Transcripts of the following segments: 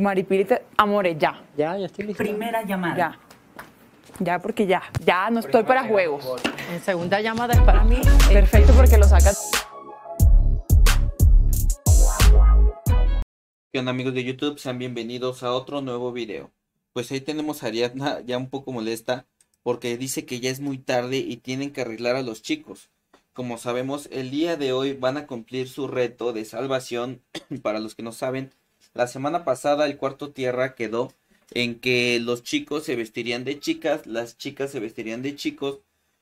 Maripirita, amores, ya. Ya, ya estoy listo. Primera llamada. Ya. Ya, porque ya. Ya no estoy para juegos. segunda llamada es para mí. Perfecto, porque lo sacas. ¿Qué amigos de YouTube? Sean bienvenidos a otro nuevo video. Pues ahí tenemos a Ariadna ya un poco molesta porque dice que ya es muy tarde y tienen que arreglar a los chicos. Como sabemos, el día de hoy van a cumplir su reto de salvación. para los que no saben, la semana pasada el cuarto tierra quedó en que los chicos se vestirían de chicas, las chicas se vestirían de chicos,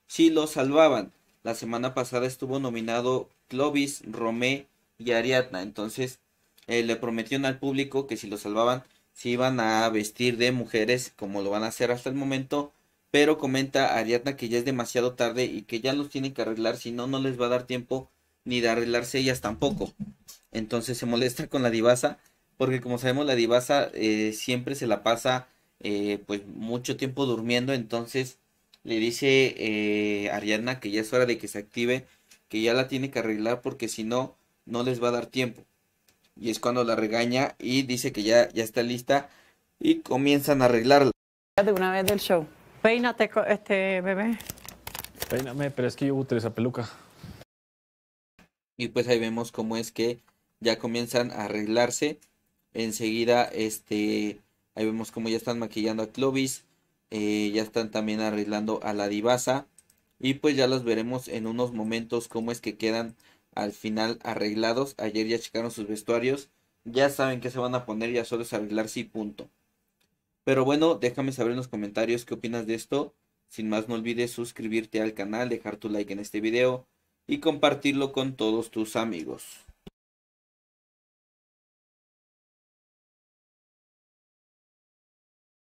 si lo salvaban. La semana pasada estuvo nominado Clovis, Romé y Ariadna. Entonces eh, le prometieron al público que si lo salvaban se iban a vestir de mujeres como lo van a hacer hasta el momento. Pero comenta Ariadna que ya es demasiado tarde y que ya los tienen que arreglar, si no, no les va a dar tiempo ni de arreglarse ellas tampoco. Entonces se molesta con la divasa porque como sabemos la divasa eh, siempre se la pasa eh, pues mucho tiempo durmiendo, entonces le dice eh, que ya es hora de que se active, que ya la tiene que arreglar porque si no, no les va a dar tiempo. Y es cuando la regaña y dice que ya, ya está lista y comienzan a arreglarla. De una vez del show. Peínate, este bebé. Peíname, pero es que yo utilizo esa peluca. Y pues ahí vemos cómo es que ya comienzan a arreglarse Enseguida, este, ahí vemos como ya están maquillando a Clovis. Eh, ya están también arreglando a la divasa. Y pues ya los veremos en unos momentos cómo es que quedan al final arreglados. Ayer ya checaron sus vestuarios. Ya saben que se van a poner, ya solo es arreglarse y punto. Pero bueno, déjame saber en los comentarios qué opinas de esto. Sin más, no olvides suscribirte al canal, dejar tu like en este video y compartirlo con todos tus amigos.